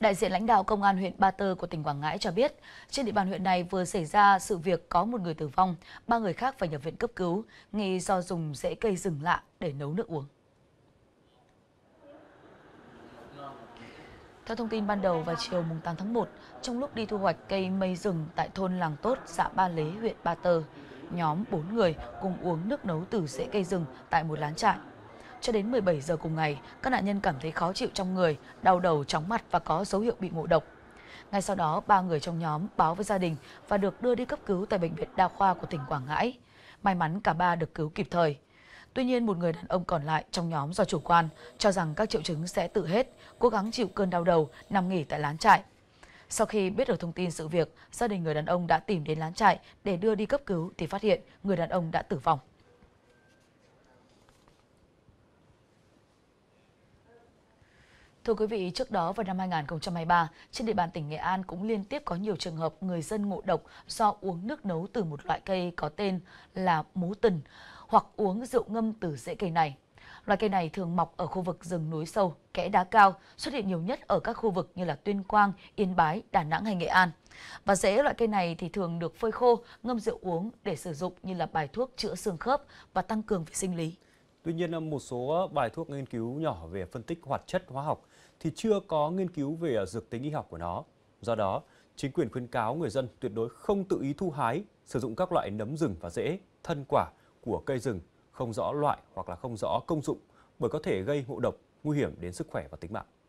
đại diện lãnh đạo Công an huyện Ba Tơ của tỉnh Quảng Ngãi cho biết, trên địa bàn huyện này vừa xảy ra sự việc có một người tử vong, ba người khác phải nhập viện cấp cứu, nghi do dùng rễ cây rừng lạ để nấu nước uống. Theo thông tin ban đầu vào chiều mùng 8 tháng 1, trong lúc đi thu hoạch cây mây rừng tại thôn Làng Tốt, xã Ba Lế, huyện Ba Tơ, nhóm 4 người cùng uống nước nấu từ rễ cây rừng tại một lán trại. Cho đến 17 giờ cùng ngày, các nạn nhân cảm thấy khó chịu trong người, đau đầu, chóng mặt và có dấu hiệu bị ngộ độc. Ngay sau đó, ba người trong nhóm báo với gia đình và được đưa đi cấp cứu tại Bệnh viện Đa khoa của tỉnh Quảng Ngãi. May mắn cả ba được cứu kịp thời. Tuy nhiên, một người đàn ông còn lại trong nhóm do chủ quan cho rằng các triệu chứng sẽ tự hết, cố gắng chịu cơn đau đầu, nằm nghỉ tại lán trại. Sau khi biết được thông tin sự việc, gia đình người đàn ông đã tìm đến lán trại để đưa đi cấp cứu thì phát hiện người đàn ông đã tử vong. Thưa quý vị, trước đó vào năm 2023, trên địa bàn tỉnh Nghệ An cũng liên tiếp có nhiều trường hợp người dân ngộ độc do uống nước nấu từ một loại cây có tên là mú tần hoặc uống rượu ngâm từ rễ cây này. loại cây này thường mọc ở khu vực rừng núi sâu, kẽ đá cao, xuất hiện nhiều nhất ở các khu vực như là Tuyên Quang, Yên Bái, Đà Nẵng hay Nghệ An. Và rễ loại cây này thì thường được phơi khô, ngâm rượu uống để sử dụng như là bài thuốc chữa xương khớp và tăng cường về sinh lý. Tuy nhiên, một số bài thuốc nghiên cứu nhỏ về phân tích hoạt chất hóa học thì chưa có nghiên cứu về dược tính y học của nó. Do đó, chính quyền khuyến cáo người dân tuyệt đối không tự ý thu hái, sử dụng các loại nấm rừng và rễ, thân quả của cây rừng không rõ loại hoặc là không rõ công dụng bởi có thể gây ngộ độc, nguy hiểm đến sức khỏe và tính mạng.